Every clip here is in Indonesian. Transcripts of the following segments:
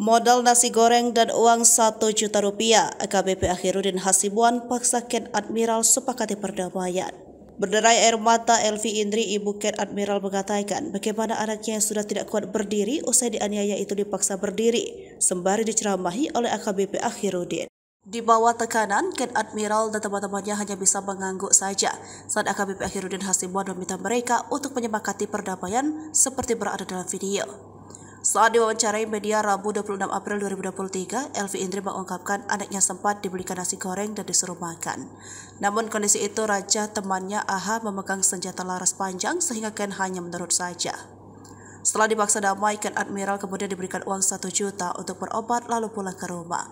Modal nasi goreng dan uang 1 juta rupiah, AKBP Akhirudin Hasibuan paksa Ken Admiral sepakati perdamaian. Berderai air mata Elvi Indri, ibu Ken Admiral mengatakan bagaimana anaknya yang sudah tidak kuat berdiri usai dianiaya itu dipaksa berdiri, sembari diceramahi oleh AKBP Akhirudin. Di bawah tekanan, Ken Admiral dan teman-temannya hanya bisa mengangguk saja saat AKBP Akhirudin Hasibuan meminta mereka untuk menyemakati perdamaian seperti berada dalam video. Saat diwawancarai media Rabu 26 April 2023, Elvi Indri mengungkapkan anaknya sempat dibelikan nasi goreng dan disuruh makan. Namun kondisi itu Raja temannya AHA memegang senjata laras panjang sehingga Ken hanya menurut saja. Setelah dipaksa damai, Ken Admiral kemudian diberikan uang 1 juta untuk berobat lalu pulang ke rumah.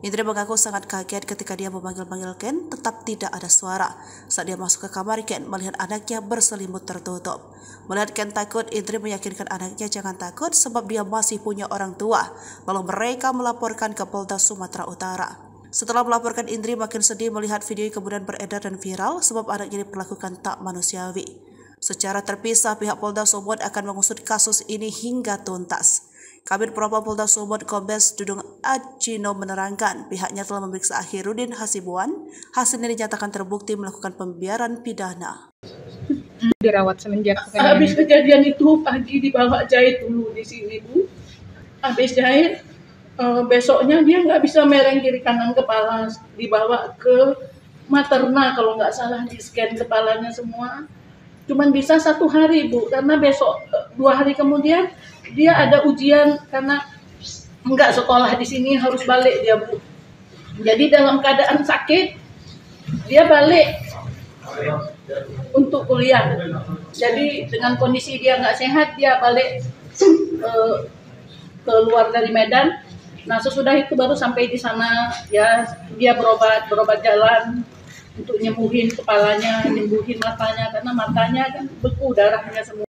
Indri mengaku sangat kaget ketika dia memanggil-manggil Ken, tetap tidak ada suara. Saat dia masuk ke kamar, Ken melihat anaknya berselimut tertutup. Melihat Ken takut, Indri meyakinkan anaknya jangan takut sebab dia masih punya orang tua. Lalu mereka melaporkan ke Polda Sumatera Utara. Setelah melaporkan Indri makin sedih melihat video kemudian beredar dan viral sebab anaknya diperlakukan tak manusiawi. Secara terpisah pihak Polda Sumut akan mengusut kasus ini hingga tuntas. Kabir Propam Polda Sumut Kombes Dudung Acino menerangkan pihaknya telah memeriksa Akhirudin Hasibuan, hasilnya dinyatakan terbukti melakukan pembiaran pidana. Dirawat semenjak ah, kejadian Habis kejadian itu pagi dibawa jahit dulu di sini Bu. Habis jahit eh, besoknya dia nggak bisa mereng kiri kanan kepala dibawa ke materna kalau nggak salah di scan kepalanya semua cuman bisa satu hari bu karena besok dua hari kemudian dia ada ujian karena enggak sekolah di sini harus balik dia bu jadi dalam keadaan sakit dia balik untuk kuliah jadi dengan kondisi dia enggak sehat dia balik uh, keluar dari Medan nah sesudah itu baru sampai di sana ya dia berobat berobat jalan untuk nyembuhin kepalanya, nyembuhin matanya karena matanya kan beku darahnya semua.